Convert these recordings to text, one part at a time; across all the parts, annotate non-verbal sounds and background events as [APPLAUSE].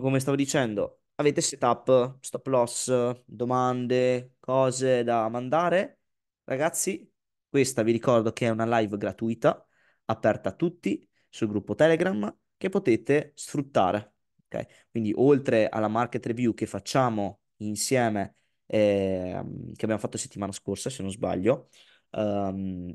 come stavo dicendo, avete setup, stop loss, domande, cose da mandare. Ragazzi, questa vi ricordo che è una live gratuita, aperta a tutti sul gruppo Telegram che potete sfruttare. Okay? Quindi oltre alla market review che facciamo insieme, eh, che abbiamo fatto settimana scorsa, se non sbaglio, um,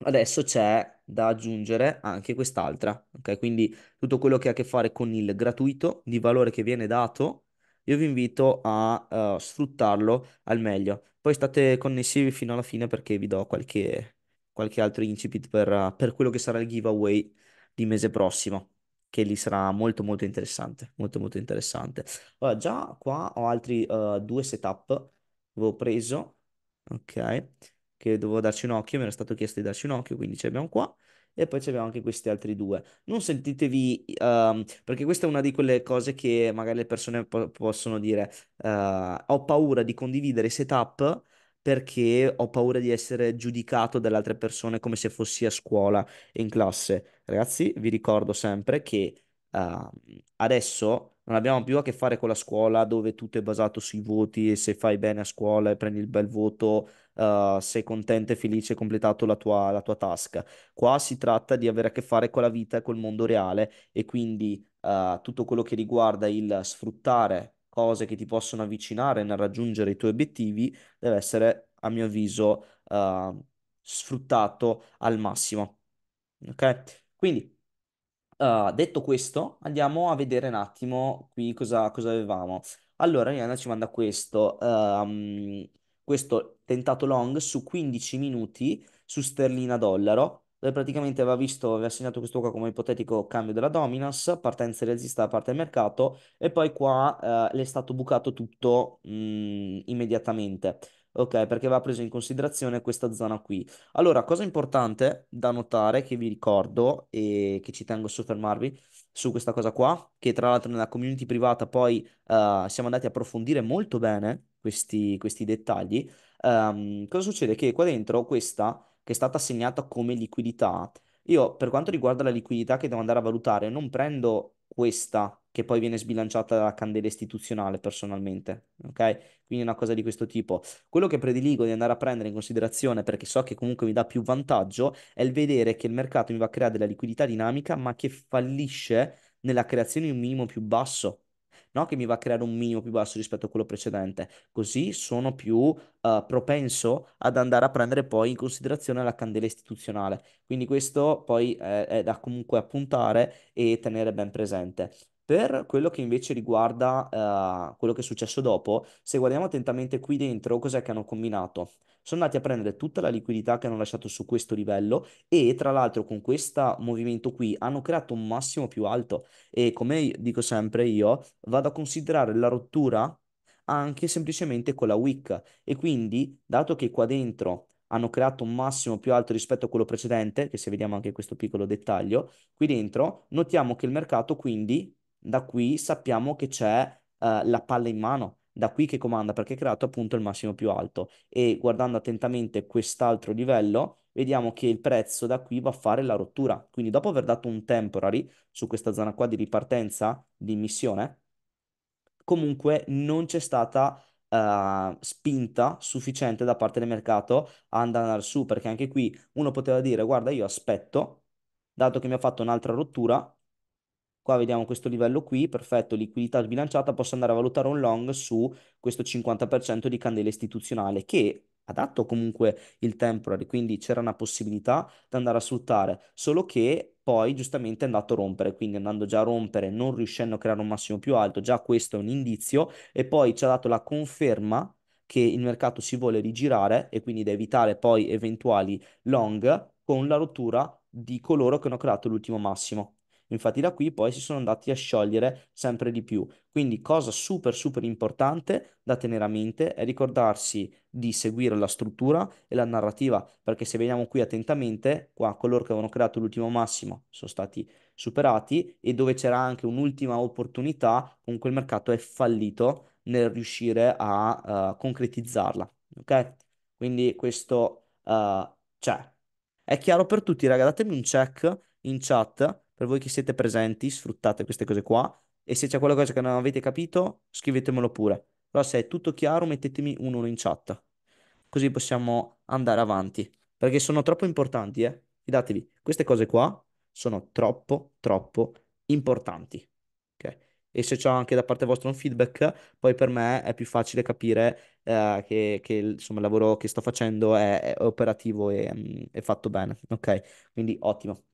Adesso c'è da aggiungere anche quest'altra, ok? Quindi tutto quello che ha a che fare con il gratuito di valore che viene dato, io vi invito a eh, sfruttarlo al meglio. Poi state connessivi fino alla fine perché vi do qualche, qualche altro incipit per, eh, per quello che sarà il giveaway di mese prossimo, che lì sarà molto molto interessante, molto molto interessante. Allora, già qua ho altri eh, due setup, avevo preso, ok? che dovevo darci un occhio, mi era stato chiesto di darci un occhio, quindi ci abbiamo qua. E poi abbiamo anche questi altri due. Non sentitevi, um, perché questa è una di quelle cose che magari le persone po- possono dire, uh, ho paura di condividere i setup perché ho paura di essere giudicato dalle altre persone come se fossi a scuola e in classe. Ragazzi, vi ricordo sempre che uh, adesso non abbiamo più a che fare con la scuola dove tutto è basato sui voti e se fai bene a scuola e prendi il bel voto eh, sei contento e felice, hai completato la tua, la tua tasca. Qua si tratta di avere a che fare con la vita e col mondo reale e quindi uh, tutto quello che riguarda il sfruttare cose che ti possono avvicinare nel raggiungere i tuoi obiettivi deve essere, a mio avviso, uh, sfruttato al massimo. Ok? Quindi, uh, detto questo, andiamo a vedere un attimo qui cosa, cosa avevamo. Allora, Rihanna ci manda questo. Um, questo tentato long su 15 minuti su sterlina dollaro, dove praticamente aveva visto, aveva segnato questo qua come ipotetico cambio della dominance, partenza resista da parte del mercato e poi qua eh, le stato bucato tutto mh, mm, immediatamente. Ok, perché aveva preso in considerazione questa zona qui. Allora, cosa importante da notare che vi ricordo e che ci tengo a soffermarvi su questa cosa qua, che tra l'altro nella community privata poi eh, siamo andati a approfondire molto bene, questi, questi dettagli, um, cosa succede? Che qua dentro questa, che è stata assegnata come liquidità, io per quanto riguarda la liquidità che devo andare a valutare, non prendo questa che poi viene sbilanciata dalla candela istituzionale personalmente, ok? Quindi una cosa di questo tipo. Quello che prediligo di andare a prendere in considerazione perché so che comunque mi dà più vantaggio è il vedere che il mercato mi va a creare della liquidità dinamica ma che fallisce nella creazione di un minimo più basso no? che mi va a creare un minimo più basso rispetto a quello precedente. Così sono più uh, propenso ad andare a prendere poi in considerazione la candela istituzionale. Quindi questo poi è, è da comunque appuntare e tenere ben presente. Per quello che invece riguarda eh, quello che è successo dopo, se guardiamo attentamente qui dentro, cos'è che hanno combinato? Sono andati a prendere tutta la liquidità che hanno lasciato su questo livello e tra l'altro con questo movimento qui hanno creato un massimo più alto e come dico sempre io vado a considerare la rottura anche semplicemente con la wick e quindi dato che qua dentro hanno creato un massimo più alto rispetto a quello precedente, che se vediamo anche questo piccolo dettaglio, qui dentro notiamo che il mercato quindi da qui sappiamo che c'è eh, la palla in mano, da qui che comanda perché è creato appunto il massimo più alto. E guardando attentamente quest'altro livello, vediamo che il prezzo da qui va a fare la rottura. Quindi dopo aver dato un temporary su questa zona qua di ripartenza, di missione, comunque non c'è stata uh, spinta sufficiente da parte del mercato a andare su, perché anche qui uno poteva dire guarda io aspetto, dato che mi ha fatto un'altra rottura, Qua vediamo questo livello qui, perfetto, liquidità sbilanciata, posso andare a valutare un long su questo 50% di candela istituzionale che ha dato comunque il temporary, quindi c'era una possibilità da andare a sfruttare, solo che poi giustamente è andato a rompere, quindi andando già a rompere, non riuscendo a creare un massimo più alto, già questo è un indizio e poi ci ha dato la conferma che il mercato si vuole rigirare e quindi da evitare poi eventuali long con la rottura di coloro che hanno creato l'ultimo massimo. Infatti da qui poi si sono andati a sciogliere sempre di più. Quindi cosa super super importante da tenere a mente è ricordarsi di seguire la struttura e la narrativa, perché se vediamo qui attentamente, qua coloro che avevano creato l'ultimo massimo sono stati superati e dove c'era anche un'ultima opportunità, comunque il mercato è fallito nel riuscire a uh, concretizzarla, ok? Quindi questo uh, c'è. È chiaro per tutti, ragazzi, datemi un check in chat per voi che siete presenti, sfruttate queste cose qua e se c'è qualcosa che non avete capito, scrivetemelo pure. Però se è tutto chiaro, mettetemi un 1 in chat. Così possiamo andare avanti, perché sono troppo importanti, eh. Fidatevi, queste cose qua sono troppo, troppo importanti. Ok? E se c'è anche da parte vostra un feedback, poi per me è più facile capire eh, che, che insomma, il lavoro che sto facendo è, è operativo e mm, è fatto bene. Ok, quindi ottimo.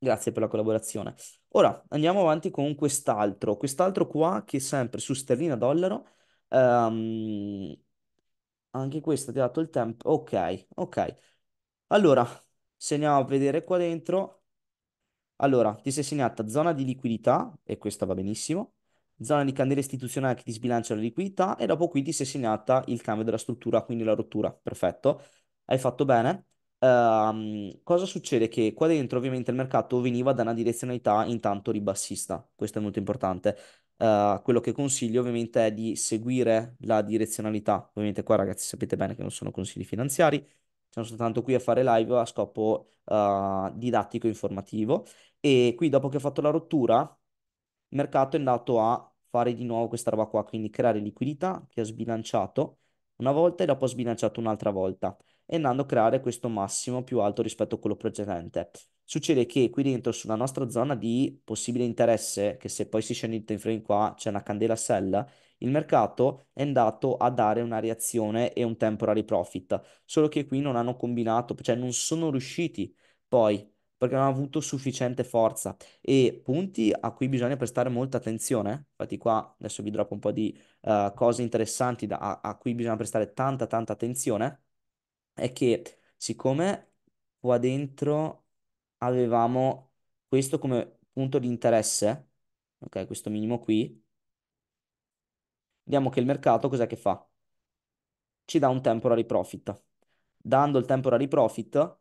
Grazie per la collaborazione. Ora andiamo avanti con quest'altro, quest'altro qua che è sempre su sterlina dollaro. Ehm, anche questo ti ha dato il tempo. Ok, ok. Allora, se andiamo a vedere qua dentro, allora ti sei segnata zona di liquidità, e questa va benissimo, zona di candela istituzionale che ti sbilancia la liquidità, e dopo qui ti sei segnata il cambio della struttura, quindi la rottura. Perfetto, hai fatto bene. Ehm, cosa succede? Che qua dentro ovviamente il mercato veniva da una direzionalità intanto ribassista, questo è molto importante. Eh, quello che consiglio ovviamente è di seguire la direzionalità. Ovviamente qua ragazzi sapete bene che non sono consigli finanziari, sono soltanto qui a fare live a scopo eh, didattico informativo e qui dopo che ho fatto la rottura, il mercato è andato a fare di nuovo questa roba qua, quindi creare liquidità che ha sbilanciato una volta e dopo ha sbilanciato un'altra volta e andando a creare questo massimo più alto rispetto a quello precedente. Succede che qui dentro, sulla nostra zona di possibile interesse, che se poi si scende il time frame qua c'è una candela sell, il mercato è andato a dare una reazione e un temporary profit, solo che qui non hanno combinato, cioè non sono riusciti poi perché non hanno avuto sufficiente forza e punti a cui bisogna prestare molta attenzione. Infatti, qua adesso vi droppo un po' di uh, cose interessanti da, a, a, cui bisogna prestare tanta, tanta attenzione è che siccome qua dentro avevamo questo come punto di interesse, ok, questo minimo qui, vediamo che il mercato cos'è che fa? Ci dà un temporary profit. Dando il temporary profit,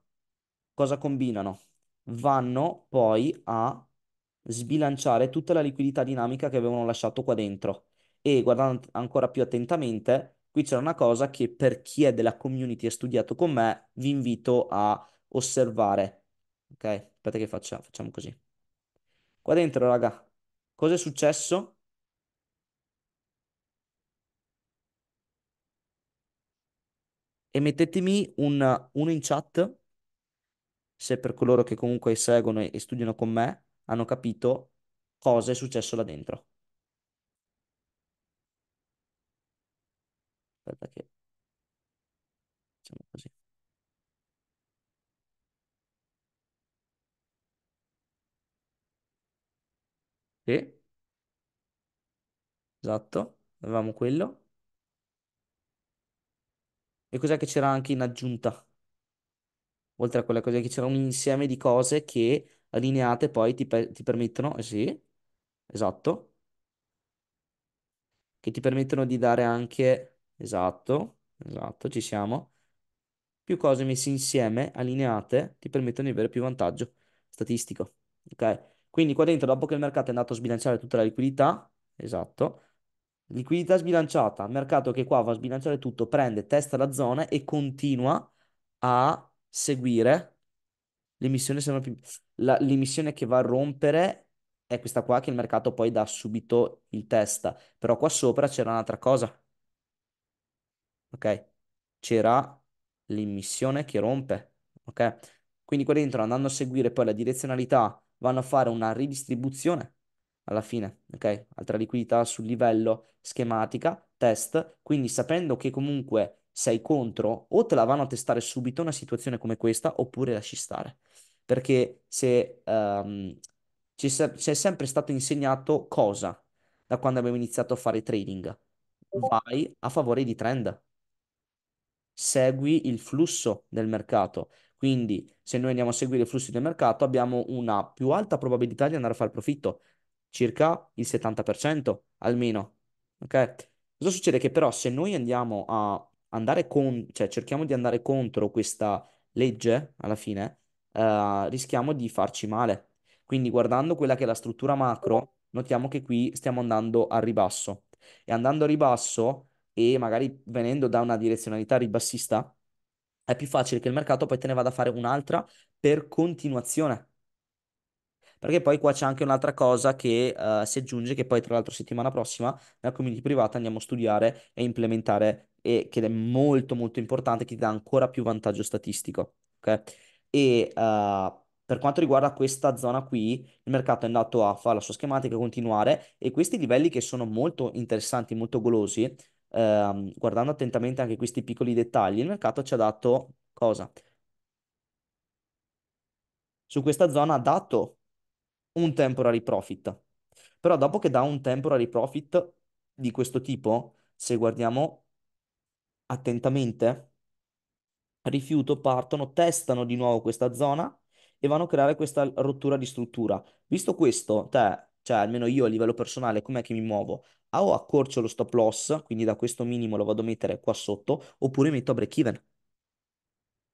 cosa combinano? Vanno poi a sbilanciare tutta la liquidità dinamica che avevano lasciato qua dentro e guardando ancora più attentamente Qui c'è una cosa che per chi è della community e studiato con me, vi invito a osservare. Ok? Aspetta che faccia, facciamo così. Qua dentro, raga, cosa è successo? E mettetemi un, uno in chat se per coloro che comunque seguono e studiano con me hanno capito cosa è successo là dentro. Aspetta che... Facciamo così. Sì. Esatto. Avevamo quello. E cos'è che c'era anche in aggiunta? Oltre a quella cosa che c'era un insieme di cose che allineate poi ti, pe- ti permettono... eh sì, esatto. Che ti permettono di dare anche... Esatto, esatto, ci siamo. Più cose messe insieme, allineate, ti permettono di avere più vantaggio statistico. Ok? Quindi qua dentro, dopo che il mercato è andato a sbilanciare tutta la liquidità, esatto, liquidità sbilanciata, mercato che qua va a sbilanciare tutto, prende, testa la zona e continua a seguire l'emissione, più... l'emissione che va a rompere è questa qua che il mercato poi dà subito il testa, però qua sopra c'era un'altra cosa ok? C'era l'immissione che rompe, ok? Quindi qua dentro andando a seguire poi la direzionalità vanno a fare una ridistribuzione alla fine, ok? Altra liquidità sul livello schematica, test, quindi sapendo che comunque sei contro, o te la vanno a testare subito una situazione come questa, oppure lasci stare. Perché se um, ci, ci è sempre stato insegnato cosa da quando abbiamo iniziato a fare trading? Vai a favore di trend segui il flusso del mercato. Quindi se noi andiamo a seguire i flussi del mercato abbiamo una più alta probabilità di andare a fare profitto, circa il 70% almeno. Ok? Cosa succede? Che però se noi andiamo a andare con, cioè cerchiamo di andare contro questa legge alla fine, eh, rischiamo di farci male. Quindi guardando quella che è la struttura macro, notiamo che qui stiamo andando al ribasso. E andando a ribasso e magari venendo da una direzionalità ribassista, è più facile che il mercato poi te ne vada a fare un'altra per continuazione. Perché poi qua c'è anche un'altra cosa che uh, si aggiunge, che poi tra l'altro settimana prossima nella community privata andiamo a studiare e implementare, e che è molto molto importante, che ti dà ancora più vantaggio statistico. Okay? E uh, per quanto riguarda questa zona qui, il mercato è andato a fare la sua schematica, a continuare, e questi livelli che sono molto interessanti, molto golosi, ehm, guardando attentamente anche questi piccoli dettagli, il mercato ci ha dato cosa? Su questa zona ha dato un temporary profit, però dopo che dà un temporary profit di questo tipo, se guardiamo attentamente, rifiuto, partono, testano di nuovo questa zona e vanno a creare questa rottura di struttura. Visto questo, te cioè almeno io a livello personale com'è che mi muovo? Ah, o accorcio lo stop loss, quindi da questo minimo lo vado a mettere qua sotto, oppure metto a break even.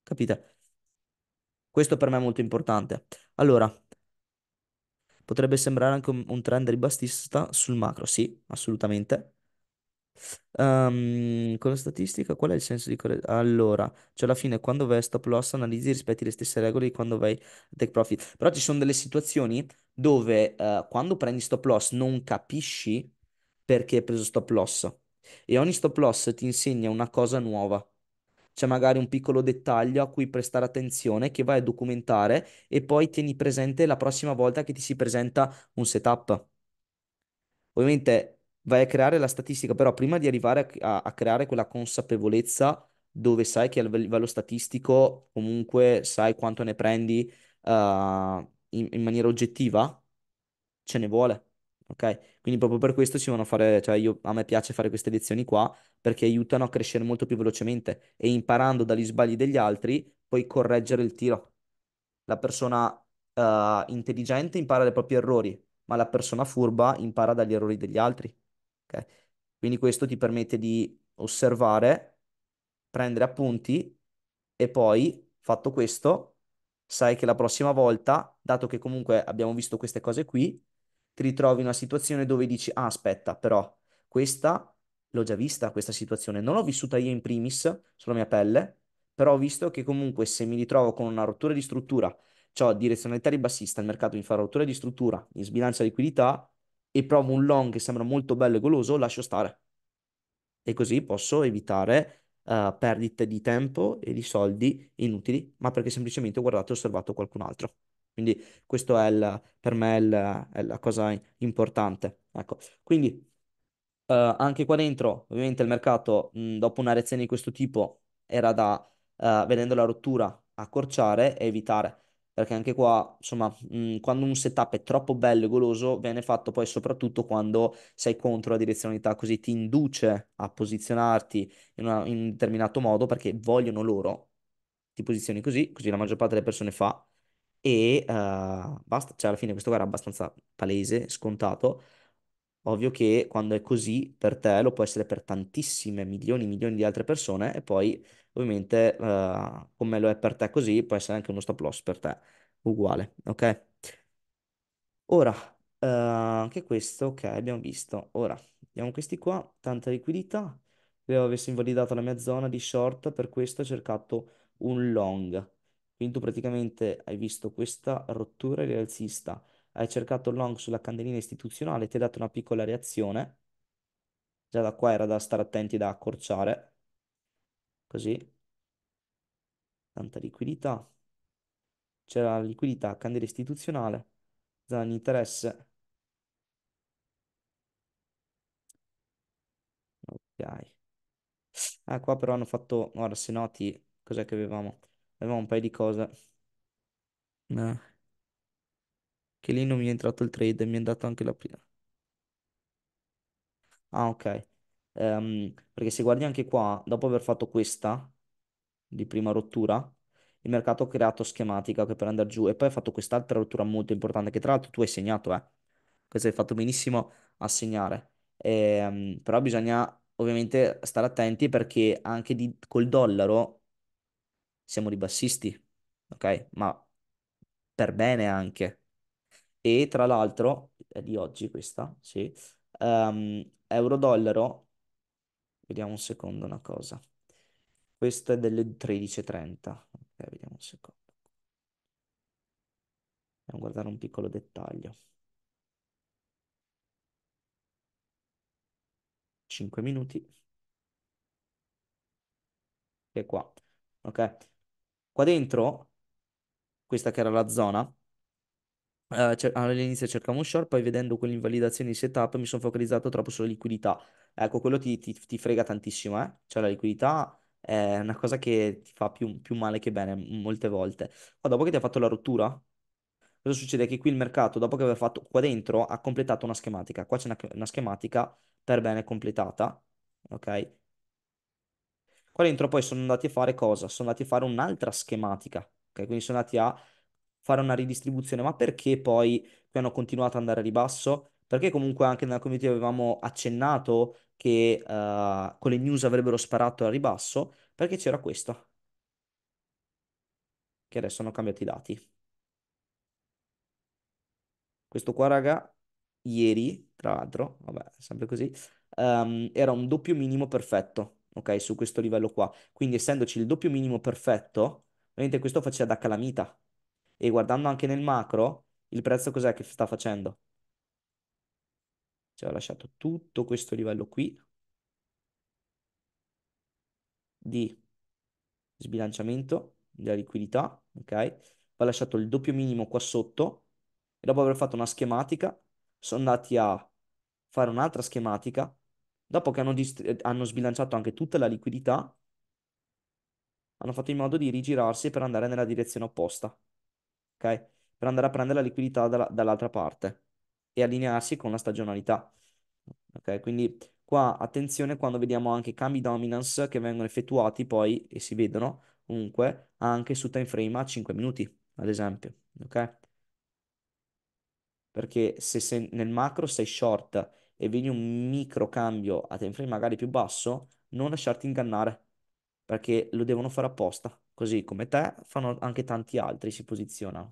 Capite? Questo per me è molto importante. Allora, potrebbe sembrare anche un, trend ribassista sul macro, sì, assolutamente. Ehm, con la statistica, qual è il senso di corre- Allora, cioè alla fine quando vai a stop loss analizzi e rispetti le stesse regole di quando vai a take profit. Però ci sono delle situazioni dove eh, quando prendi stop loss non capisci perché hai preso stop loss. E ogni stop loss ti insegna una cosa nuova. C'è magari un piccolo dettaglio a cui prestare attenzione che vai a documentare e poi tieni presente la prossima volta che ti si presenta un setup. Ovviamente vai a creare la statistica, però prima di arrivare a, a creare quella consapevolezza dove sai che a livello statistico comunque sai quanto ne prendi uh, in, in, maniera oggettiva, ce ne vuole. Ok? Quindi proprio per questo ci vanno a fare, cioè io, a me piace fare queste lezioni qua perché aiutano a crescere molto più velocemente e imparando dagli sbagli degli altri puoi correggere il tiro. La persona uh, intelligente impara dai propri errori, ma la persona furba impara dagli errori degli altri. Okay? Quindi questo ti permette di osservare, prendere appunti e poi, fatto questo, sai che la prossima volta, dato che comunque abbiamo visto queste cose qui, ti ritrovi in una situazione dove dici, ah aspetta, però questa l'ho già vista, questa situazione, non l'ho vissuta io in primis sulla mia pelle, però ho visto che comunque se mi ritrovo con una rottura di struttura, cioè direzionalità ribassista, il mercato mi fa rottura di struttura, mi sbilancia liquidità, e provo un long che sembra molto bello e goloso, lascio stare. E così posso evitare uh, perdite di tempo e di soldi inutili, ma perché semplicemente ho guardato e osservato qualcun altro. Quindi questo è il, per me è, il, è, la cosa importante. Ecco. Quindi uh, anche qua dentro, ovviamente il mercato mh, mm, dopo una reazione di questo tipo era da, uh, vedendo la rottura, accorciare e evitare perché anche qua, insomma, mh, quando un setup è troppo bello e goloso, viene fatto poi soprattutto quando sei contro la direzionalità, così ti induce a posizionarti in, una, in un determinato modo perché vogliono loro, ti posizioni così, così la maggior parte delle persone fa, e uh, basta, cioè alla fine questo qua era abbastanza palese, scontato, Ovvio che quando è così per te lo può essere per tantissime milioni, e milioni di altre persone e poi ovviamente eh, come lo è per te così può essere anche uno stop loss per te uguale, ok? Ora, eh, anche questo, ok, abbiamo visto. Ora, vediamo questi qua, tanta liquidità. Io avessi invalidato la mia zona di short, per questo ho cercato un long. Quindi tu praticamente hai visto questa rottura rialzista hai cercato long sulla candelina istituzionale, ti ha dato una piccola reazione, già da qua era da stare attenti da accorciare, così, tanta liquidità, c'era liquidità, candela istituzionale, zona di interesse, ok, ah qua però hanno fatto, ora se noti, cos'è che avevamo? Avevamo un paio di cose, no. Eh. Che lì non mi è entrato il trade, mi è andato anche la prima. Ah, ok. Ehm, perché se guardi anche qua, dopo aver fatto questa di prima rottura, il mercato ha creato schematica che per andare giù e poi ha fatto quest'altra rottura molto importante che tra l'altro tu hai segnato, eh. Questo hai fatto benissimo a segnare. Ehm, però bisogna ovviamente stare attenti perché anche di- col dollaro siamo ribassisti, ok? Ma per bene anche. E tra l'altro, è di oggi questa, sì, ehm, euro-dollaro, vediamo un secondo una cosa. Questa è delle 13.30, ok, vediamo un secondo. Andiamo a guardare un piccolo dettaglio. 5 minuti. E qua, ok. Qua dentro, questa che era la zona, Uh, all'inizio cercavo un short, poi vedendo quell'invalidazione di setup mi sono focalizzato troppo sulla liquidità. Ecco, quello ti, ti, ti frega tantissimo, eh? Cioè la liquidità è una cosa che ti fa più, più male che bene molte volte. Ma oh, dopo che ti ha fatto la rottura, cosa succede? Che qui il mercato, dopo che aveva fatto qua dentro, ha completato una schematica. Qua c'è una, una schematica per bene completata, ok? Qua dentro poi sono andati a fare cosa? Sono andati a fare un'altra schematica, ok? Quindi sono andati a fare una ridistribuzione, ma perché poi qui hanno continuato ad andare a ribasso? Perché comunque anche nella community avevamo accennato che uh, con le news avrebbero sparato a ribasso, perché c'era questa, che adesso hanno cambiato i dati. Questo qua, raga, ieri, tra l'altro, vabbè, sempre così, um, era un doppio minimo perfetto, ok, su questo livello qua. Quindi essendoci il doppio minimo perfetto, ovviamente questo faceva da calamita, e guardando anche nel macro, il prezzo cos'è che sta facendo? Ci cioè, ha lasciato tutto questo livello qui di sbilanciamento della liquidità, ok? Poi lasciato il doppio minimo qua sotto e dopo aver fatto una schematica sono andati a fare un'altra schematica dopo che hanno, hanno sbilanciato anche tutta la liquidità hanno fatto in modo di rigirarsi per andare nella direzione opposta ok? Per andare a prendere la liquidità dalla, dall'altra parte e allinearsi con la stagionalità. Ok, quindi qua attenzione quando vediamo anche cambi dominance che vengono effettuati poi e si vedono comunque anche su time frame a 5 minuti, ad esempio, ok? Perché se, se nel macro sei short e vedi un micro cambio a time frame magari più basso, non lasciarti ingannare perché lo devono fare apposta così come te, fanno anche tanti altri, si posiziona.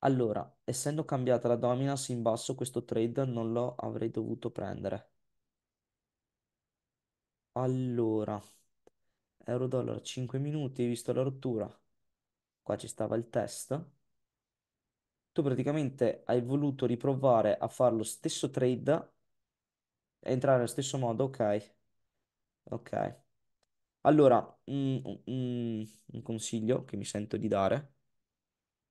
Allora, essendo cambiata la dominance in basso, questo trade non lo avrei dovuto prendere. Allora, euro-dollaro 5 minuti, visto la rottura. Qua ci stava il test. Tu praticamente hai voluto riprovare a fare lo stesso trade, entrare nello stesso modo, ok. Ok. Allora, mm, mm, un consiglio che mi sento di dare.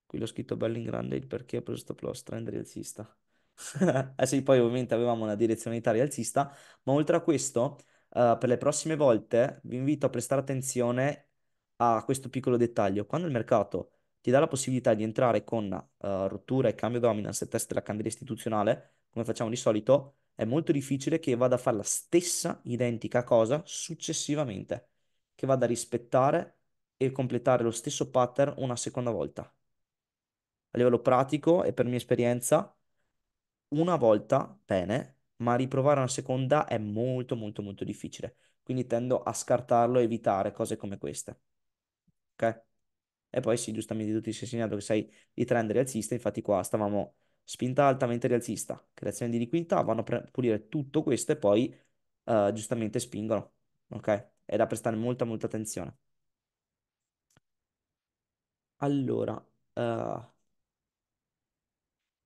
Qui l'ho scritto bello in grande il perché ho preso stop loss, trend rialzista. [LAUGHS] Eh sì, poi ovviamente avevamo una direzionalità rialzista, ma oltre a questo, eh, per le prossime volte vi invito a prestare attenzione a questo piccolo dettaglio. Quando il mercato ti dà la possibilità di entrare con eh, rottura e cambio dominance e test della candela istituzionale, come facciamo di solito, è molto difficile che vada a fare la stessa identica cosa successivamente che vada a rispettare e completare lo stesso pattern una seconda volta. A livello pratico e per mia esperienza, una volta bene, ma riprovare una seconda è molto molto molto difficile. Quindi tendo a scartarlo e evitare cose come queste. Ok? E poi sì, giustamente tu ti sei segnato che sei di trend rialzista, infatti qua stavamo spinta altamente rialzista, creazione di liquidità, vanno a pulire tutto questo e poi uh, giustamente spingono. Ok? è da prestare molta molta attenzione. Allora, eh,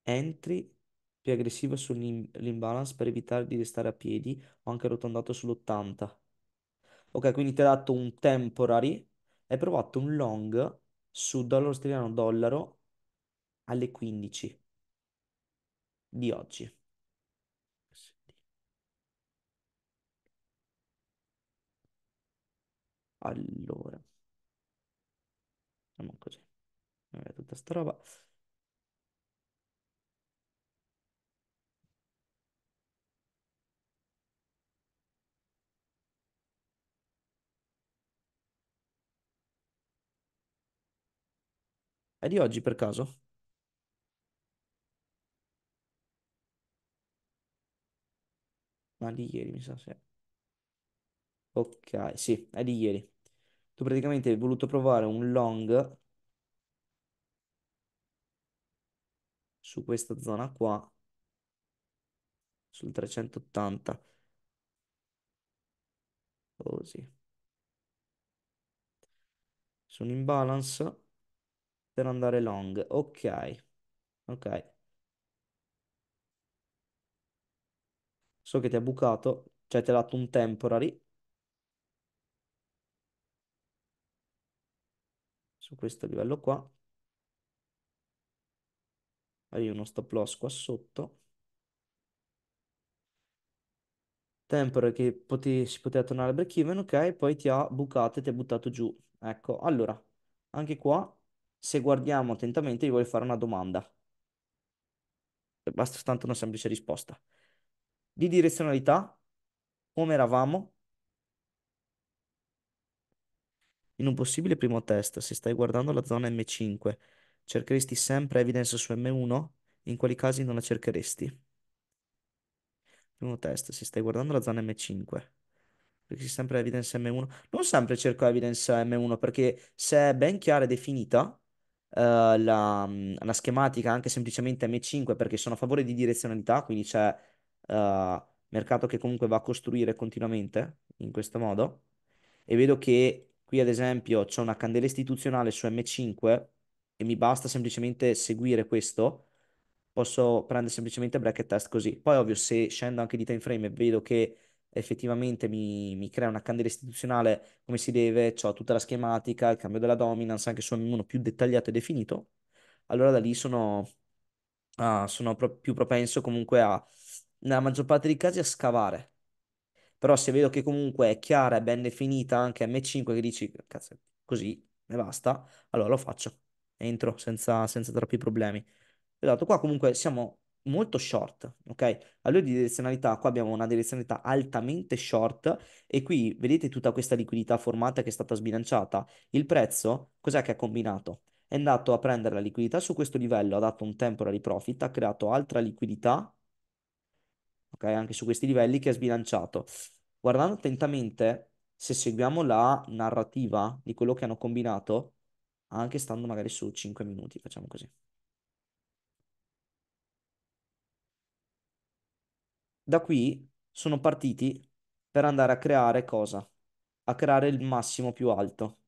entry più aggressivo sull'imbalance per evitare di restare a piedi o anche arrotondato sull'80. Ok, quindi ti ha dato un temporary e provato un long su dollaro australiano dollaro alle 15 di oggi. Allora, facciamo così. Vabbè, tutta sta roba. È di oggi per caso? Ma di ieri mi sa, sì. Ok, sì, è di ieri. Tu praticamente hai voluto provare un long su questa zona qua, sul 380, così. Sono in balance per andare long. Ok, ok. So che ti ha bucato, cioè ti ha dato un temporary. su questo livello qua arriva uno stop loss qua sotto Tempore che pote si poteva tornare al break even ok poi ti ha bucato e ti ha buttato giù ecco allora anche qua se guardiamo attentamente, vi voglio fare una domanda. Basta tanto una semplice risposta. Di direzionalità, come eravamo? In un possibile primo test, se stai guardando la zona M5, cercheresti sempre evidence su M1? In quali casi non la cercheresti? Primo test, se stai guardando la zona M5, cerchi sempre evidence M1. Non sempre cerco evidence M1 perché se è ben chiara e definita, Uh, la, la, schematica anche semplicemente M5 perché sono a favore di direzionalità, quindi c'è uh, mercato che comunque va a costruire continuamente in questo modo e vedo che Qui ad esempio c'è una candela istituzionale su M5 e mi basta semplicemente seguire questo. Posso prendere semplicemente bracket test così. Poi ovvio se scendo anche di time frame e vedo che effettivamente mi, mi crea una candela istituzionale come si deve, ho tutta la schematica, il cambio della dominance, anche su M1 più dettagliato e definito, allora da lì sono, ah, sono pro- più propenso comunque a, nella maggior parte dei casi, a scavare però se vedo che comunque è chiara e ben definita anche M5 che dici cazzo così e basta, allora lo faccio, entro senza, senza troppi problemi. Esatto, qua comunque siamo molto short, ok? Allora di direzionalità, qua abbiamo una direzionalità altamente short e qui vedete tutta questa liquidità formata che è stata sbilanciata. Il prezzo, cos'è che ha combinato? È andato a prendere la liquidità su questo livello, ha dato un temporary profit, ha creato altra liquidità ok? Anche su questi livelli che ha sbilanciato. Guardando attentamente, se seguiamo la narrativa di quello che hanno combinato, anche stando magari su 5 minuti, facciamo così. Da qui sono partiti per andare a creare cosa? A creare il massimo più alto.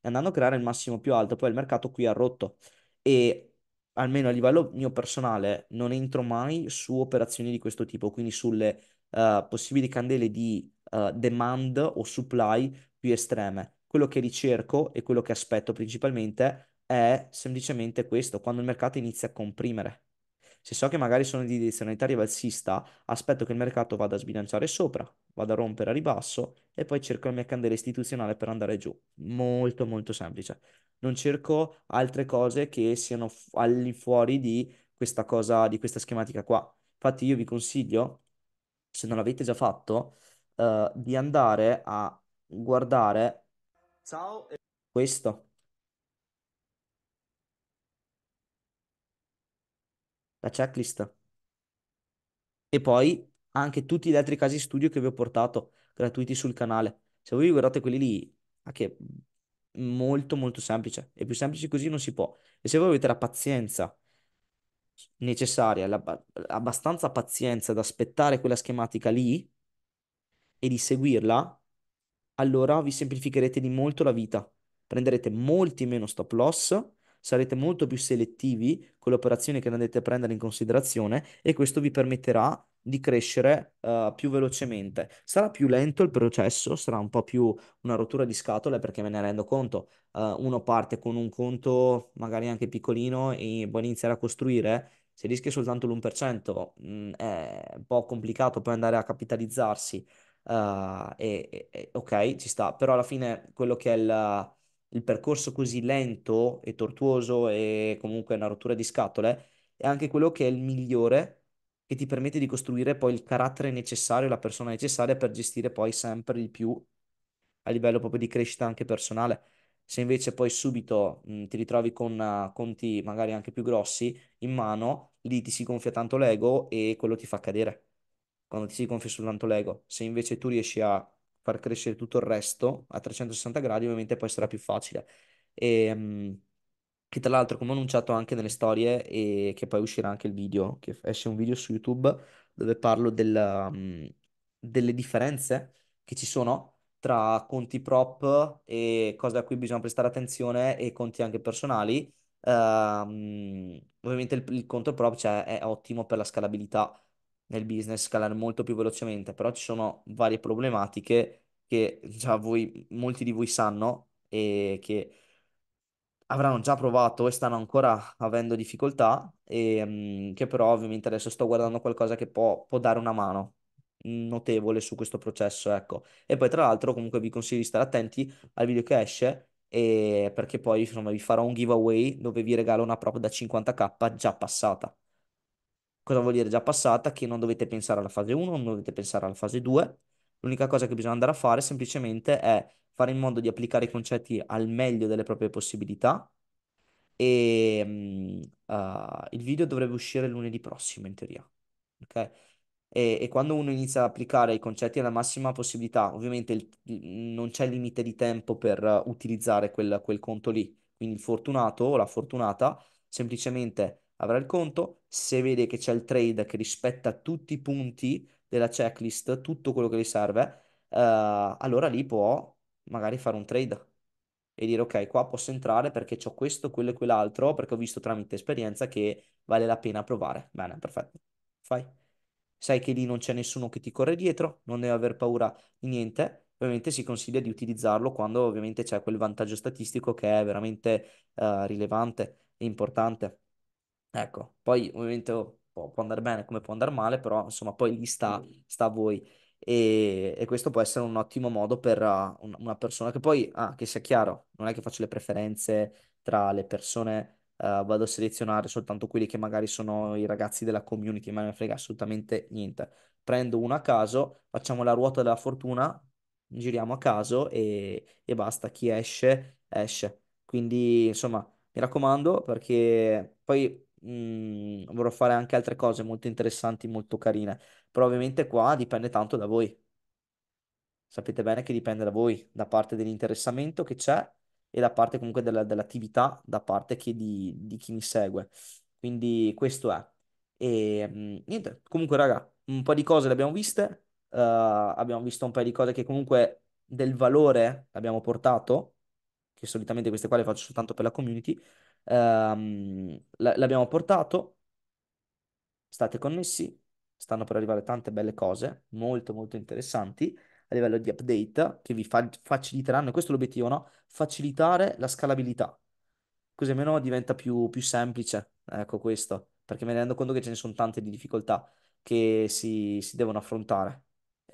E andando a creare il massimo più alto, poi il mercato qui ha rotto. E almeno a livello mio personale, non entro mai su operazioni di questo tipo, quindi sulle uh, possibili candele di uh, demand o supply più estreme. Quello che ricerco e quello che aspetto principalmente è semplicemente questo, quando il mercato inizia a comprimere. Se so che magari sono di direzionalità rivalsista, aspetto che il mercato vada a sbilanciare sopra, vada a rompere a ribasso e poi cerco la mia candela istituzionale per andare giù. Molto molto semplice non cerco altre cose che siano all'infuori di questa cosa, di questa schematica qua. Infatti io vi consiglio, se non l'avete già fatto, eh, di andare a guardare Ciao. questo. La checklist. E poi anche tutti gli altri casi studio che vi ho portato gratuiti sul canale. Se voi guardate quelli lì, anche molto molto semplice e più semplice così non si può e se voi avete la pazienza necessaria, la, abbastanza pazienza ad aspettare quella schematica lì e di seguirla, allora vi semplificherete di molto la vita, prenderete molti meno stop loss, sarete molto più selettivi con le operazioni che andate a prendere in considerazione e questo vi permetterà di crescere uh, più velocemente. Sarà più lento il processo, sarà un po' più una rottura di scatole perché me ne rendo conto. Uh, uno parte con un conto magari anche piccolino e vuole iniziare a costruire, se rischia soltanto l'1% mh, mm, è un po' complicato poi andare a capitalizzarsi. Uh, e, e, ok, ci sta, però alla fine quello che è il, il percorso così lento e tortuoso e comunque una rottura di scatole è anche quello che è il migliore che ti permette di costruire poi il carattere necessario, la persona necessaria per gestire poi sempre di più a livello proprio di crescita anche personale. Se invece poi subito mh, ti ritrovi con uh, conti magari anche più grossi in mano, lì ti si gonfia tanto l'ego e quello ti fa cadere. Quando ti si gonfia soltanto l'ego, se invece tu riesci a far crescere tutto il resto a 360 gradi, ovviamente poi sarà più facile. E, ehm, mh, che tra l'altro come ho annunciato anche nelle storie e che poi uscirà anche il video, che esce un video su YouTube dove parlo della, mm, delle differenze che ci sono tra conti prop e cose a cui bisogna prestare attenzione e conti anche personali. Um, ovviamente il, il conto prop cioè, è ottimo per la scalabilità nel business, scalare molto più velocemente, però ci sono varie problematiche che già voi, molti di voi sanno e che avranno già provato e stanno ancora avendo difficoltà, e, mh, mm, che però ovviamente adesso sto guardando qualcosa che può, può dare una mano notevole su questo processo, ecco. E poi tra l'altro comunque vi consiglio di stare attenti al video che esce e perché poi insomma vi farò un giveaway dove vi regalo una prop da 50k già passata. Cosa vuol dire già passata? Che non dovete pensare alla fase 1, non dovete pensare alla fase 2. L'unica cosa che bisogna andare a fare semplicemente è fare in modo di applicare i concetti al meglio delle proprie possibilità e uh, il video dovrebbe uscire lunedì prossimo in teoria, ok? E, e, quando uno inizia ad applicare i concetti alla massima possibilità, ovviamente il, mm, non c'è limite di tempo per eh, utilizzare quel, quel conto lì, quindi il fortunato o la fortunata semplicemente avrà il conto, se vede che c'è il trade che rispetta tutti i punti della checklist, tutto quello che gli serve, eh, allora lì può magari fare un trade e dire ok, qua posso entrare perché ho questo, quello e quell'altro, perché ho visto tramite esperienza che vale la pena provare. Bene, perfetto. Fai. Sai che lì non c'è nessuno che ti corre dietro, non devi aver paura di niente. Ovviamente si consiglia di utilizzarlo quando ovviamente c'è quel vantaggio statistico che è veramente uh, rilevante e importante. Ecco, poi ovviamente oh, può andare bene come può andare male, però insomma poi lì sta, mm. sta a voi. E, e, questo può essere un ottimo modo per uh, un, una persona che poi, ah, che sia chiaro, non è che faccio le preferenze tra le persone, uh, vado a selezionare soltanto quelli che magari sono i ragazzi della community, ma non ne frega assolutamente niente. Prendo uno a caso, facciamo la ruota della fortuna, giriamo a caso e, e basta, chi esce, esce. Quindi, insomma, mi raccomando perché poi... Mh, mm, vorrò fare anche altre cose molto interessanti, molto carine però ovviamente qua dipende tanto da voi. Sapete bene che dipende da voi, da parte dell'interessamento che c'è e da parte comunque della, dell'attività, da parte di, di chi mi segue. Quindi questo è. E mm, niente, comunque raga, un po' di cose le abbiamo viste, uh, abbiamo visto un paio di cose che comunque del valore abbiamo portato, che solitamente queste qua le faccio soltanto per la community, um, ehm, l'abbiamo portato, state connessi, stanno per arrivare tante belle cose, molto molto interessanti a livello di update che vi fa- faciliteranno, questo è l'obiettivo, no? Facilitare la scalabilità, così almeno diventa più, più semplice, ecco questo, perché mi rendo conto che ce ne sono tante di difficoltà che si, si devono affrontare.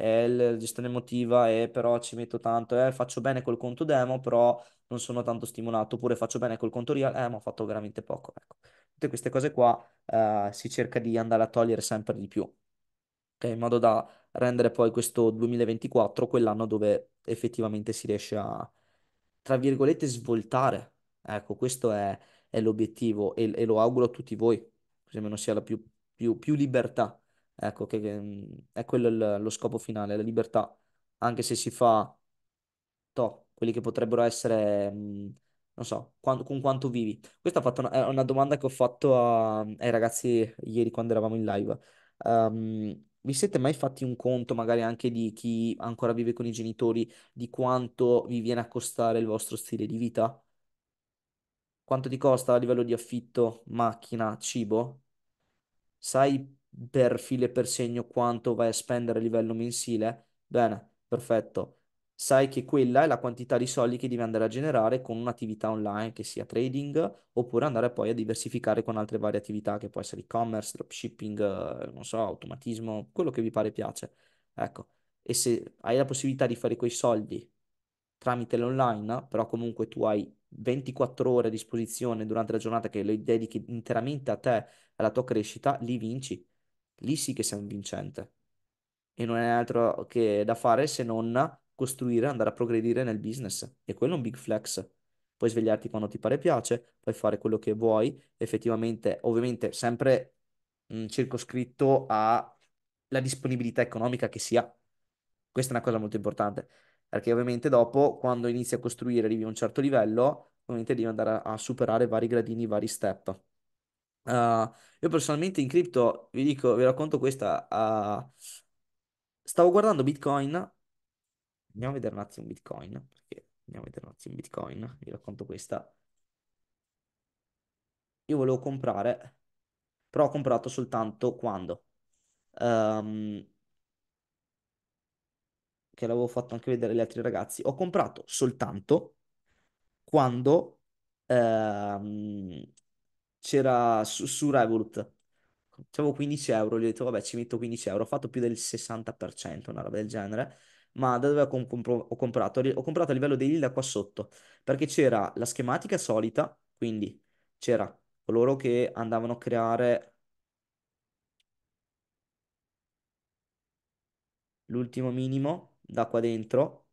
È la gestione emotiva e però ci metto tanto, eh, faccio bene col conto demo, però non sono tanto stimolato, oppure faccio bene col conto real, eh, ma ho fatto veramente poco, ecco. Tutte queste cose qua, eh, si cerca di andare a togliere sempre di più in modo da rendere poi questo 2024 quell'anno dove effettivamente si riesce a, tra virgolette, svoltare. Ecco, questo è, è l'obiettivo e, e, lo auguro a tutti voi, così almeno sia la più, più, più libertà. Ecco, che, che mm, è quello il, lo scopo finale, la libertà, anche se si fa to, quelli che potrebbero essere, mh, mm, non so, quando, con quanto vivi. Questa è una, è una domanda che ho fatto a, ai ragazzi ieri quando eravamo in live. Um, vi siete mai fatti un conto, magari anche di chi ancora vive con i genitori, di quanto vi viene a costare il vostro stile di vita? Quanto ti costa a livello di affitto, macchina, cibo? Sai per filo e per segno quanto vai a spendere a livello mensile? Bene, perfetto sai che quella è la quantità di soldi che devi andare a generare con un'attività online, che sia trading, oppure andare poi a diversificare con altre varie attività, che può essere e-commerce, dropshipping, eh, non so, automatismo, quello che vi pare piace. Ecco, e se hai la possibilità di fare quei soldi tramite l'online, però comunque tu hai 24 ore a disposizione durante la giornata che le dedichi interamente a te, alla tua crescita, lì vinci. Lì sì che sei un vincente. E non è altro che da fare se non costruire, andare a progredire nel business. E quello è un big flex. Puoi svegliarti quando ti pare piace, puoi fare quello che vuoi, effettivamente, ovviamente sempre mh, circoscritto alla disponibilità economica che si ha. Questa è una cosa molto importante, perché ovviamente dopo, quando inizi a costruire, arrivi a un certo livello, ovviamente devi andare a, a superare vari gradini, vari step. Uh, io personalmente in cripto vi dico, vi racconto questa. Uh, stavo guardando Bitcoin Andiamo a vedere un attimo Bitcoin, perché andiamo a vedere un attimo Bitcoin, vi racconto questa. Io volevo comprare, però ho comprato soltanto quando? Um, che l'avevo fatto anche vedere agli altri ragazzi, ho comprato soltanto quando ehm, c'era su, su Revolut. Avevo 15 euro, gli ho detto vabbè ci metto 15 euro, ho fatto più del 60%, una roba del genere ma da dove ho, comp- ho comprato? Ho comprato a livello daily da qua sotto, perché c'era la schematica solita, quindi c'era coloro che andavano a creare l'ultimo minimo da qua dentro.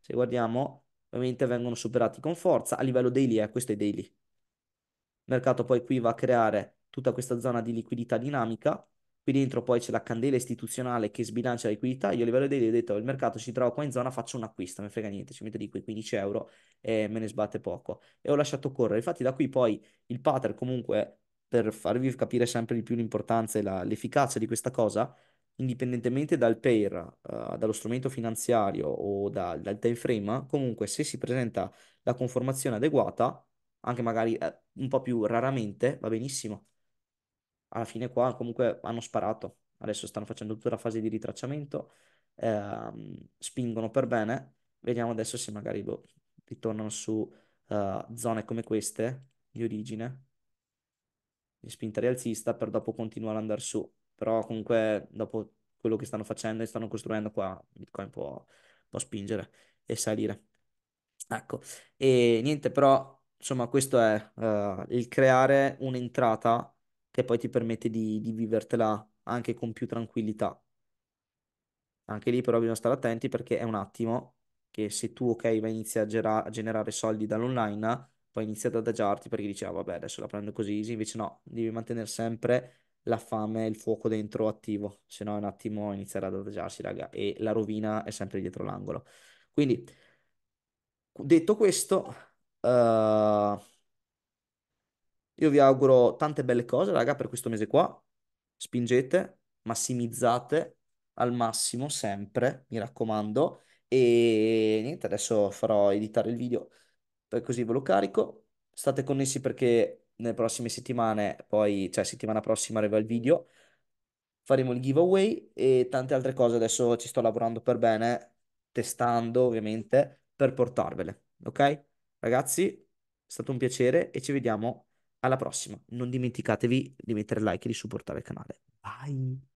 Se guardiamo, ovviamente vengono superati con forza a livello daily, eh, questo è daily. Il mercato poi qui va a creare tutta questa zona di liquidità dinamica qui dentro poi c'è la candela istituzionale che sbilancia la liquidità, io a livello daily ho detto il mercato si trova qua in zona, faccio un acquisto, mi frega niente, ci metto di quei 15 euro e me ne sbatte poco. E ho lasciato correre, infatti da qui poi il pattern comunque, per farvi capire sempre di più l'importanza e la, l'efficacia di questa cosa, indipendentemente dal pair, uh, dallo strumento finanziario o da, dal time frame, comunque se si presenta la conformazione adeguata, anche magari eh, un po' più raramente, va benissimo alla fine qua comunque hanno sparato, adesso stanno facendo tutta la fase di ritracciamento, ehm, spingono per bene, vediamo adesso se magari boh, ritornano su uh, zone come queste di origine, di spinta rialzista per dopo continuare ad andare su, però comunque dopo quello che stanno facendo e stanno costruendo qua, Bitcoin può, può spingere e salire. Ecco, e niente, però insomma questo è uh, il creare un'entrata che poi ti permette di, di vivertela anche con più tranquillità. Anche lì però bisogna stare attenti perché è un attimo che se tu, ok, vai inizi a, gera- a generare soldi dall'online, poi inizi ad adagiarti perché dici, ah vabbè, adesso la prendo così easy, invece no, devi mantenere sempre la fame e il fuoco dentro attivo, se no è un attimo inizierà ad adagiarsi, raga, e la rovina è sempre dietro l'angolo. Quindi, detto questo, uh, io vi auguro tante belle cose, raga, per questo mese qua. Spingete, massimizzate al massimo, sempre, mi raccomando. E niente, adesso farò editare il video, così ve lo carico. State connessi perché nelle prossime settimane, poi, cioè settimana prossima arriva il video, faremo il giveaway e tante altre cose. Adesso ci sto lavorando per bene, testando ovviamente, per portarvele. Ok? Ragazzi, è stato un piacere e ci vediamo alla prossima, non dimenticatevi di mettere like e di supportare il canale. Bye!